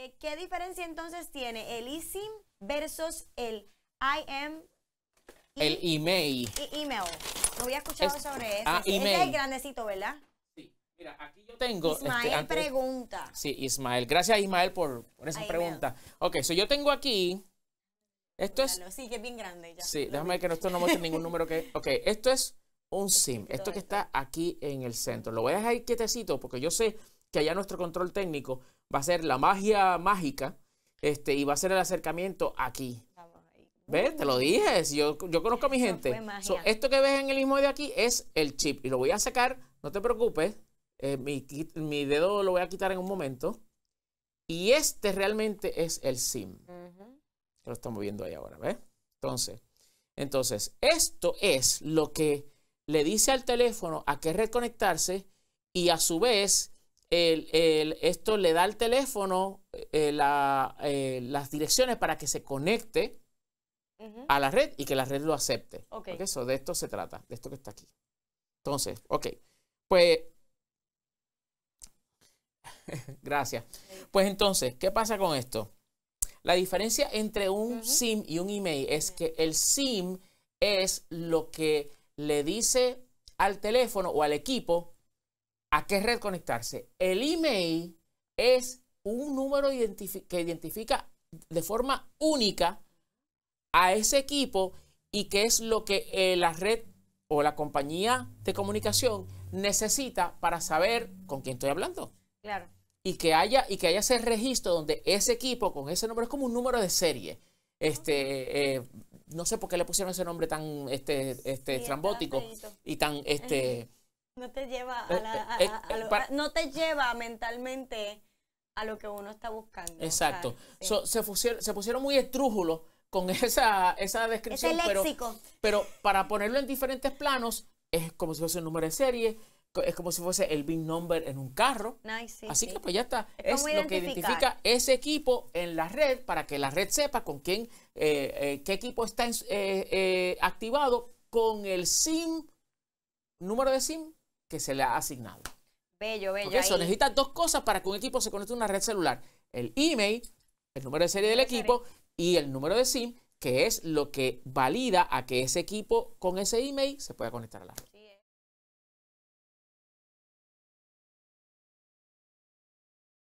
Eh, ¿Qué diferencia entonces tiene el eSIM versus el IM? el email. Lo email. No había escuchado sobre eso. Ah, email. Este es el grandecito, ¿verdad? Sí. Mira, aquí yo tengo. Este, Ismael pregunta. Sí, Ismael. Gracias, Ismael, por, esa pregunta. Ok, so yo tengo aquí. Esto es. Sí, que es bien grande ya. Sí, déjame ver que esto no muestre ningún número que. Ok, esto es un SIM. Esto que está aquí en el centro. Lo voy a dejar quietecito porque yo sé que allá nuestro control técnico va a ser la magia mágica este, y va a ser el acercamiento aquí. ¿Ves? Te lo dije. yo, yo conozco a mi gente. esto que ves en el mismo de aquí es el chip. Y lo voy a sacar, no te preocupes. Eh, mi, dedo lo voy a quitar en un momento. Y este realmente es el SIM. Lo estamos viendo ahí ahora, ¿ves? Entonces, entonces, esto es lo que le dice al teléfono a qué reconectarse y a su vez el, esto le da al teléfono eh, eh, las direcciones para que se conecte a la red y que la red lo acepte. eso, de esto se trata, de esto que está aquí. Entonces, ok, pues... gracias. Pues entonces, ¿qué pasa con esto? La diferencia entre un SIM y un email es que el SIM es lo que le dice al teléfono o al equipo a qué red conectarse. El email es un número que identifica de forma única a ese equipo y que es lo que eh, la red o la compañía de comunicación necesita para saber con quién estoy hablando. Claro. Y que haya, y que haya ese registro donde ese equipo con ese número es como un número de serie. Este, eh, no sé por qué le pusieron ese nombre tan este, este, estrambótico y tan este. No te lleva eh, eh, eh, no te lleva mentalmente a lo que uno está buscando. Exacto. se, pusieron, muy estrújulos con esa, esa descripción. pero, pero para ponerlo en diferentes planos, es como si fuese un número de serie, es como si fuese el big number en un carro. Así que pues ya está. Es, lo que identifica ese equipo en la red para que la red sepa con quién, qué equipo está activado con el SIM, número de SIM que se le ha asignado. Bello, bello. eso, necesita necesitas dos cosas para que un equipo se conecte a una red celular. El email, el número de serie del equipo y el número de SIM, que es lo que valida a que ese equipo con ese email se pueda conectar a la red.